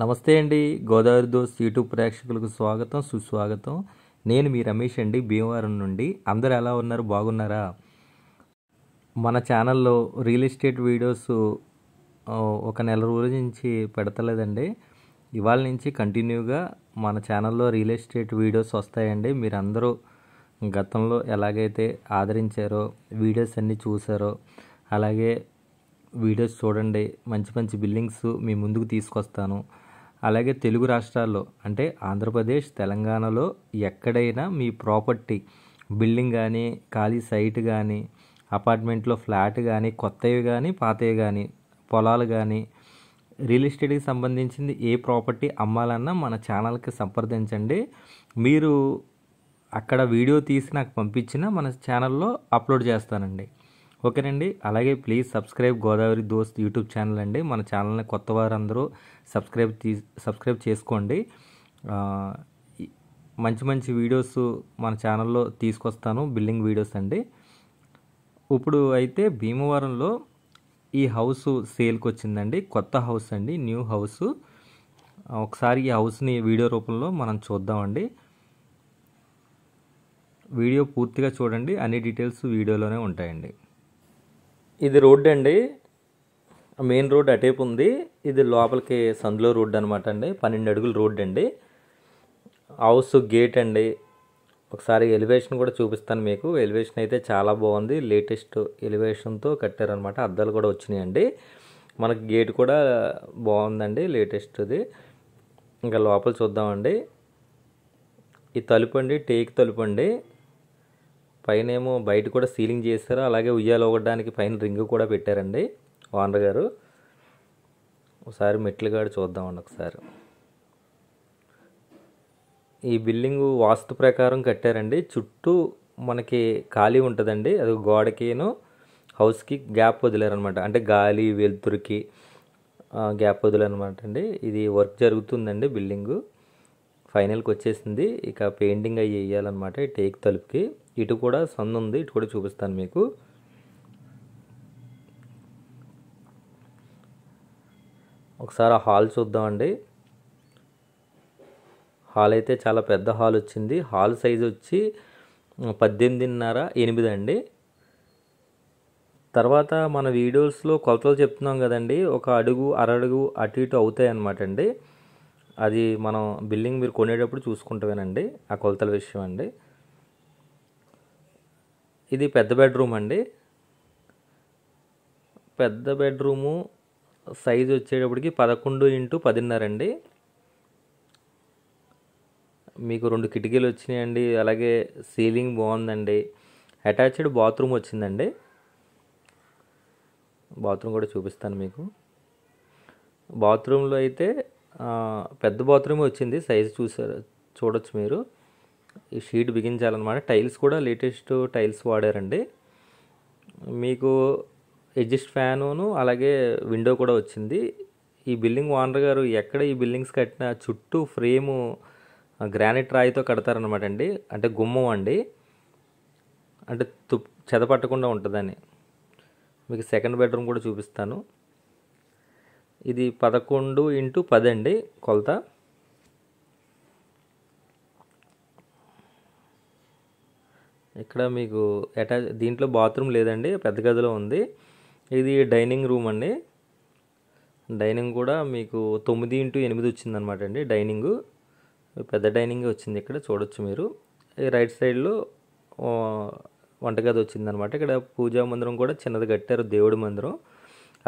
నమస్తే అండి Godavari those YouTube ప్రేక్షకులకు స్వాగతం సుస్వాగతం నేను మీ రమేష్ అండి భీమవరం నుండి అందరు ఎలా ఉన్నారు బాగున్నారా మన ఛానల్లో రియల్ ఎస్టేట్ వీడియోస్ ఒక నెల రోజుల నుంచి పెడతలేదండి ఇవాళ నుంచి కంటిన్యూగా మన ఛానల్లో రియల్ ఎస్టేట్ వీడియోస్ వస్తాయండి మీరందరూ గతంలో ఎలాగైతే ఆదరించారో వీడియోస్ అన్నీ చూసారో అలాగే వీడియోస్ చూడండి మంచి మంచి బిల్డింగ్స్ మీ ముందుకు తీసుకొస్తాను అలాగే తెలుగు రాష్ట్రాల్లో అంటే ఆంధ్రప్రదేశ్ తెలంగాణలో ఎక్కడైనా మీ ప్రాపర్టీ బిల్డింగ్ కానీ ఖాళీ సైట్ కానీ అపార్ట్మెంట్లో ఫ్లాట్ కానీ కొత్తవి కానీ పాతవి కానీ పొలాలు కానీ రియల్ ఎస్టేట్కి సంబంధించింది ఏ ప్రాపర్టీ అమ్మాలన్నా మన ఛానల్కి సంప్రదించండి మీరు అక్కడ వీడియో తీసి నాకు పంపించినా మన ఛానల్లో అప్లోడ్ చేస్తానండి ఓకేనండి అలాగే please subscribe Godavari Dost YouTube channel అండి మన ఛానల్ని కొత్త వారందరూ సబ్స్క్రైబ్ సబ్స్క్రైబ్ చేసుకోండి మంచి మంచి వీడియోస్ మన ఛానల్లో తీసుకొస్తాను బిల్డింగ్ వీడియోస్ అండి ఇప్పుడు అయితే భీమవరంలో ఈ హౌస్ సేల్కి వచ్చిందండి కొత్త హౌస్ అండి న్యూ హౌస్ ఒకసారి ఈ హౌస్ని వీడియో రూపంలో మనం చూద్దామండి వీడియో పూర్తిగా చూడండి అన్ని డీటెయిల్స్ వీడియోలోనే ఉంటాయండి ఇది రోడ్ అండి మెయిన్ రోడ్ అటేపు ఉంది ఇది లోపలికి సందులో రోడ్ అనమాట అండి పన్నెండు అడుగుల రోడ్ అండి హౌస్ గేట్ అండి ఒకసారి ఎలివేషన్ కూడా చూపిస్తాను మీకు ఎలివేషన్ అయితే చాలా బాగుంది లేటెస్ట్ ఎలివేషన్తో కట్టారనమాట అద్దాలు కూడా వచ్చినాయండి మనకి గేట్ కూడా బాగుందండి లేటెస్ట్ది ఇంకా లోపల చూద్దామండి ఈ తలుపు అండి టేక్ తలుపు అండి పైన ఏమో బయట కూడా సీలింగ్ చేశారు అలాగే ఉయ్యాలు ఒకడానికి పైన రింగ్ కూడా పెట్టారండి ఓనర్ గారు ఒకసారి మెట్లు గాడు చూద్దామండి ఒకసారి ఈ బిల్డింగ్ వాస్తు ప్రకారం కట్టారండి చుట్టూ మనకి ఖాళీ ఉంటుందండి అది గోడకిను హౌస్కి గ్యాప్ వదిలేరనమాట అంటే గాలి వెలుతురుకి గ్యాప్ అనమాట అండి ఇది వర్క్ జరుగుతుందండి బిల్డింగు ఫైనల్కి వచ్చేసింది ఇక పెయింటింగ్ అవి వేయాలన్నమాట టేక్ తలుపుకి ఇటు కూడా సందు ఉంది ఇటు కూడా చూపిస్తాను మీకు ఒకసారి హాల్ చూద్దామండి హాల్ అయితే చాలా పెద్ద హాల్ వచ్చింది హాల్ సైజ్ వచ్చి పద్దెనిమిదిన్నర ఎనిమిది అండి తర్వాత మన వీడియోస్లో కొలతలు చెప్తున్నాం కదండి ఒక అడుగు అరడుగు అటు ఇటు అవుతాయి అన్నమాట అండి అది మనం బిల్డింగ్ మీరు కొనేటప్పుడు చూసుకుంటామేనండి ఆ కొలతల విషయం అండి ఇది పెద్ద బెడ్రూమ్ అండి పెద్ద బెడ్రూము సైజ్ వచ్చేటప్పటికి పదకొండు ఇంటూ పదిన్నర అండి మీకు రెండు కిటికీలు వచ్చినాయండి అలాగే సీలింగ్ బాగుందండి అటాచ్డ్ బాత్రూమ్ వచ్చిందండి బాత్రూమ్ కూడా చూపిస్తాను మీకు బాత్రూంలో అయితే పెద్ద బాత్రూమ్ వచ్చింది సైజ్ చూసారు చూడొచ్చు మీరు ఈ షీట్ బిగించాలన్నమాట టైల్స్ కూడా లేటెస్ట్ టైల్స్ వాడారండి మీకు ఎడ్జస్ట్ ఫ్యానును అలాగే విండో కూడా వచ్చింది ఈ బిల్డింగ్ ఓనర్ గారు ఎక్కడ ఈ బిల్డింగ్స్ కట్టిన చుట్టూ ఫ్రేము గ్రానైట్ రాయితో కడతారనమాట అండి అంటే గుమ్మం అండి అంటే తుప్ చెద పట్టకుండా ఉంటుందని మీకు సెకండ్ బెడ్రూమ్ కూడా చూపిస్తాను ఇది పదకొండు ఇంటూ పది అండి కొలత ఇక్కడ మీకు అటాచ్ దీంట్లో బాత్రూమ్ లేదండి పెద్ద గదిలో ఉంది ఇది డైనింగ్ రూమ్ అండి డైనింగ్ కూడా మీకు తొమ్మిది ఇంటూ ఎనిమిది వచ్చిందనమాట అండి డైనింగ్ పెద్ద డైనింగ్ వచ్చింది ఇక్కడ చూడొచ్చు మీరు రైట్ సైడ్లో వంటగది వచ్చిందనమాట ఇక్కడ పూజా మందిరం కూడా చిన్నది కట్టారు దేవుడి మందిరం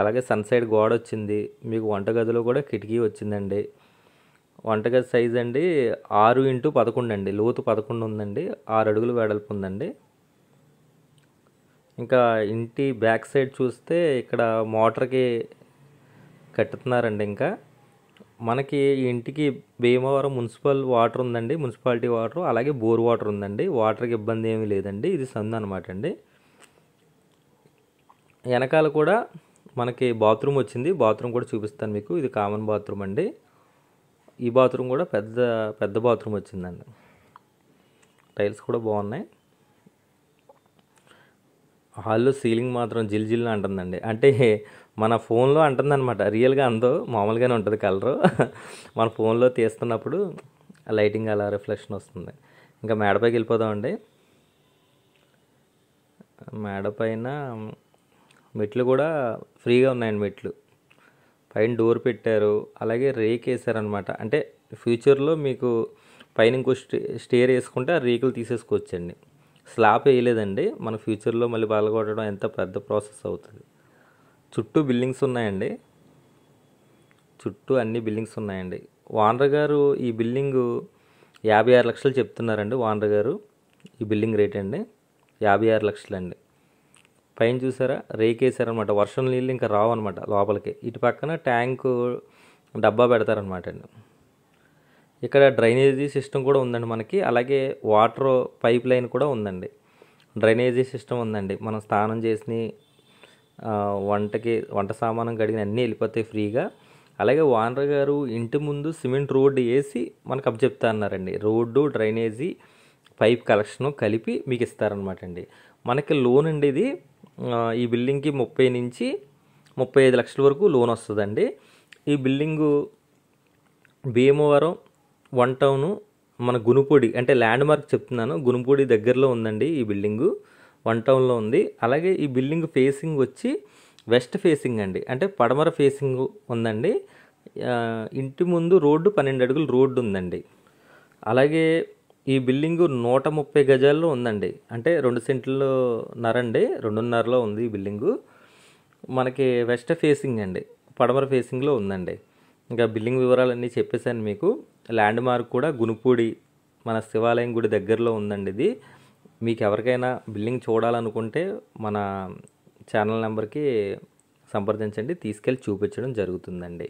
అలాగే సన్ సైడ్ గోడ వచ్చింది మీకు వంటగదిలో కూడా కిటికీ వచ్చిందండి వంటగది సైజ్ అండి ఆరు ఇంటూ పదకొండు అండి లోతు పదకొండు ఉందండి ఆరు అడుగులు వెడల్పు ఉందండి ఇంకా ఇంటి బ్యాక్ సైడ్ చూస్తే ఇక్కడ మోటార్కి కట్టుతున్నారండి ఇంకా మనకి ఇంటికి భీమవరం మున్సిపల్ వాటర్ ఉందండి మున్సిపాలిటీ వాటర్ అలాగే బోర్ వాటర్ ఉందండి వాటర్కి ఇబ్బంది ఏమీ లేదండి ఇది సందు అనమాట అండి వెనకాల కూడా మనకి బాత్రూమ్ వచ్చింది బాత్రూమ్ కూడా చూపిస్తాను మీకు ఇది కామన్ బాత్రూమ్ అండి ఈ బాత్రూమ్ కూడా పెద్ద పెద్ద బాత్రూమ్ వచ్చిందండి టైల్స్ కూడా బాగున్నాయి హాల్లో సీలింగ్ మాత్రం జిల్జిల్ అంటుందండి అంటే మన ఫోన్లో అంటుందన్నమాట రియల్గా అందో మామూలుగానే ఉంటుంది కలరు మన ఫోన్లో తీస్తున్నప్పుడు లైటింగ్ అలా రిఫ్లెక్షన్ వస్తుంది ఇంకా మేడపైకి వెళ్ళిపోదామండి మేడ పైన మెట్లు కూడా ఫ్రీగా ఉన్నాయండి మెట్లు పైన డోర్ పెట్టారు అలాగే రేక్ వేసారనమాట అంటే ఫ్యూచర్లో మీకు పైన ఇంకో స్టే స్టేర్ వేసుకుంటే ఆ రేకులు తీసేసుకోవచ్చండి స్లాబ్ వేయలేదండి మన ఫ్యూచర్లో మళ్ళీ పగలగొట్టడం ఎంత పెద్ద ప్రాసెస్ అవుతుంది చుట్టూ బిల్డింగ్స్ ఉన్నాయండి చుట్టూ అన్ని బిల్డింగ్స్ ఉన్నాయండి వానర్ గారు ఈ బిల్డింగ్ యాభై ఆరు లక్షలు చెప్తున్నారండి వానర్ గారు ఈ బిల్డింగ్ రేట్ అండి యాభై ఆరు లక్షలండి పైన చూసారా రేకేసారనమాట వర్షం నీళ్ళు ఇంకా రావన్నమాట లోపలికి ఇటు పక్కన ట్యాంకు డబ్బా పెడతారనమాట అండి ఇక్కడ డ్రైనేజీ సిస్టమ్ కూడా ఉందండి మనకి అలాగే వాటర్ పైప్ లైన్ కూడా ఉందండి డ్రైనేజీ సిస్టమ్ ఉందండి మనం స్నానం చేసిన వంటకి వంట సామానం కడిగిన అన్నీ వెళ్ళిపోతాయి ఫ్రీగా అలాగే వానర్ గారు ఇంటి ముందు సిమెంట్ రోడ్డు వేసి మనకు అప్పచెప్తా అన్నారండి రోడ్డు డ్రైనేజీ పైప్ కలెక్షను కలిపి మీకు ఇస్తారనమాట అండి మనకి లోన్ అండి ఇది ఈ బిల్డింగ్కి ముప్పై నుంచి ముప్పై ఐదు లక్షల వరకు లోన్ వస్తుందండి ఈ బిల్డింగు భీమవరం వన్ టౌను మన గునుపూడి అంటే ల్యాండ్ మార్క్ చెప్తున్నాను గునుపూడి దగ్గరలో ఉందండి ఈ బిల్డింగు వన్ టౌన్లో ఉంది అలాగే ఈ బిల్డింగ్ ఫేసింగ్ వచ్చి వెస్ట్ ఫేసింగ్ అండి అంటే పడమర ఫేసింగ్ ఉందండి ఇంటి ముందు రోడ్డు పన్నెండు అడుగులు రోడ్డు ఉందండి అలాగే ఈ బిల్డింగ్ నూట ముప్పై గజాల్లో ఉందండి అంటే రెండు సెంట్లు నరండి రెండున్నరలో ఉంది ఈ బిల్డింగు మనకి వెస్ట్ ఫేసింగ్ అండి పడమర ఫేసింగ్లో ఉందండి ఇంకా బిల్డింగ్ వివరాలన్నీ చెప్పేశాను మీకు ల్యాండ్ మార్క్ కూడా గునుపూడి మన శివాలయం గుడి దగ్గరలో ఉందండి ఇది మీకు ఎవరికైనా బిల్డింగ్ చూడాలనుకుంటే మన ఛానల్ నెంబర్కి సంప్రదించండి తీసుకెళ్ళి చూపించడం జరుగుతుందండి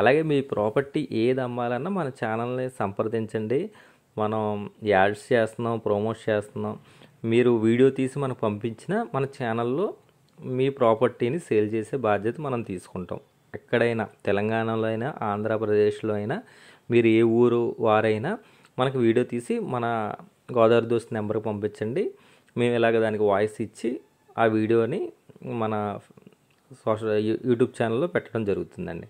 అలాగే మీ ప్రాపర్టీ ఏది అమ్మాలన్నా మన ఛానల్ని సంప్రదించండి మనం యాడ్స్ చేస్తున్నాం ప్రమోట్ చేస్తున్నాం మీరు వీడియో తీసి మనకు పంపించిన మన ఛానల్లో మీ ప్రాపర్టీని సేల్ చేసే బాధ్యత మనం తీసుకుంటాం ఎక్కడైనా తెలంగాణలో అయినా ఆంధ్రప్రదేశ్లో అయినా మీరు ఏ ఊరు వారైనా మనకు వీడియో తీసి మన గోదావరి దోస్త్ నెంబర్కి పంపించండి మేము ఇలాగ దానికి వాయిస్ ఇచ్చి ఆ వీడియోని మన సోషల్ యూట్యూబ్ ఛానల్లో పెట్టడం జరుగుతుందండి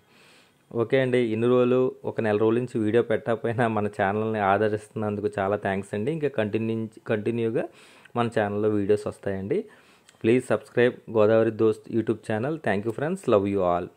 ఓకే అండి ఇన్ని రోజులు ఒక నెల రోజుల నుంచి వీడియో పెట్టకపోయినా మన ఛానల్ని ఆదరిస్తున్నందుకు చాలా థ్యాంక్స్ అండి ఇంకా కంటిన్యూ కంటిన్యూగా మన ఛానల్లో వీడియోస్ వస్తాయండి please subscribe Godavari Dost YouTube channel thank you friends love you all